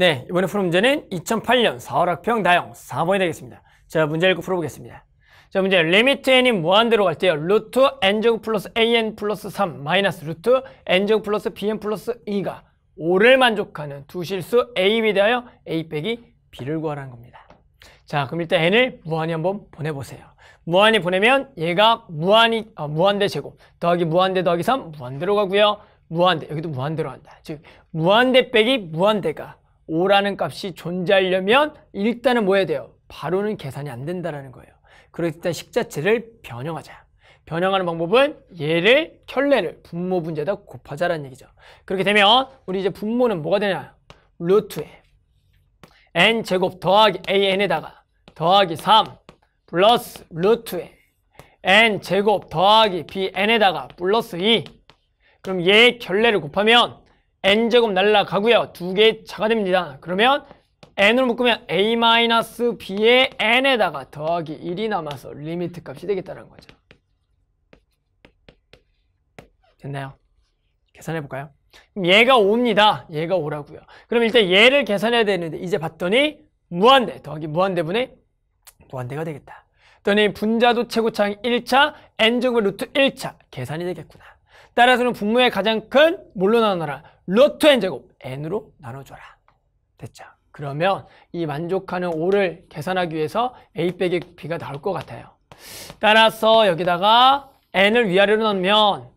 네, 이번에 푸는 문제는 2008년 4월 학평 다형 4번이 되겠습니다. 자, 문제 읽고 풀어보겠습니다. 자, 문제 리미트 n이 무한대로 갈 때요. 루트 n 제 플러스 an 플러스 3 마이너스 루트 n 제 플러스 bn 플러스 2가 5를 만족하는 두 실수 a에 대하여 a 빼기 b를 구하라는 겁니다. 자, 그럼 일단 n을 무한히 한번 보내보세요. 무한히 보내면 얘가 무한이 아, 무한대 제곱 더하기 무한대 더하기 3 무한대로 가고요. 무한대, 여기도 무한대로 한다. 즉, 무한대 빼기 무한대가 5라는 값이 존재하려면 일단은 뭐 해야 돼요? 바로는 계산이 안 된다는 거예요. 그래서 일단 식자체를 변형하자. 변형하는 방법은 얘를 켤레를 분모 분자에다 곱하자라는 얘기죠. 그렇게 되면 우리 이제 분모는 뭐가 되냐? 루트에 n 제곱 더하기 an에다가 더하기 3 플러스 루트에 n 제곱 더하기 bn에다가 플러스 2 그럼 얘 결례를 곱하면 n제곱 날라가고요. 두 개 차가 됩니다. 그러면 n으로 묶으면 a-b의 n에다가 더하기 1이 남아서 리미트 값이 되겠다는 거죠. 됐나요? 계산해 볼까요? 얘가 5입니다. 얘가 5라고요. 그럼 일단 얘를 계산해야 되는데 이제 봤더니 무한대 더하기 무한대분의 무한대가 되겠다. 더니 분자도 최고차항 1차, n 제곱 루트 1차 계산이 되겠구나. 따라서는 분모의 가장 큰 뭘로 나누라? 로트 n 제곱 n으로 나눠줘라. 됐죠? 그러면 이 만족하는 5를 계산하기 위해서 a 빼기 b가 나올 것 같아요. 따라서 여기다가 n을 위아래로 넣으면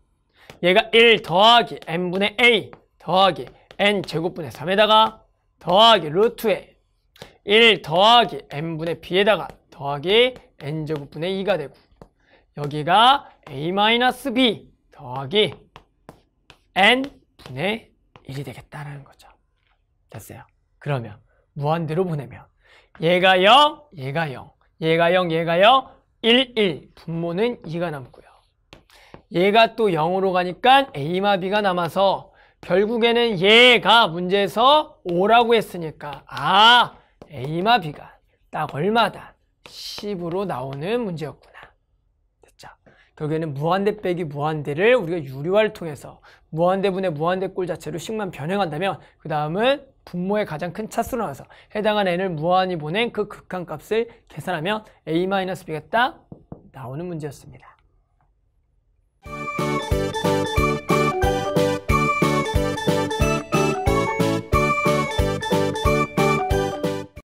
얘가 1 더하기 n분의 a 더하기 n제곱분의 3에다가 더하기 루트에 1 더하기 n분의 b에다가 더하기 n제곱분의 2가 되고 여기가 a-b 더하기 n분의 1이 되겠다라는 거죠. 됐어요. 그러면 무한대로 보내면 얘가 0, 얘가 0, 얘가 0, 얘가 0, 1, 1. 분모는 2가 남고요. 얘가 또 0으로 가니까 A마 비가 남아서 결국에는 얘가 문제에서 5라고 했으니까 아, A마 비가딱 얼마다 10으로 나오는 문제였구나. 결국에는 무한대 빼기 무한대를 우리가 유리화를 통해서 무한대분의 무한대꼴 자체로 식만 변형한다면 그 다음은 분모의 가장 큰 차수로 나와서 해당한 n을 무한히 보낸 그 극한값을 계산하면 a-b가 딱 나오는 문제였습니다.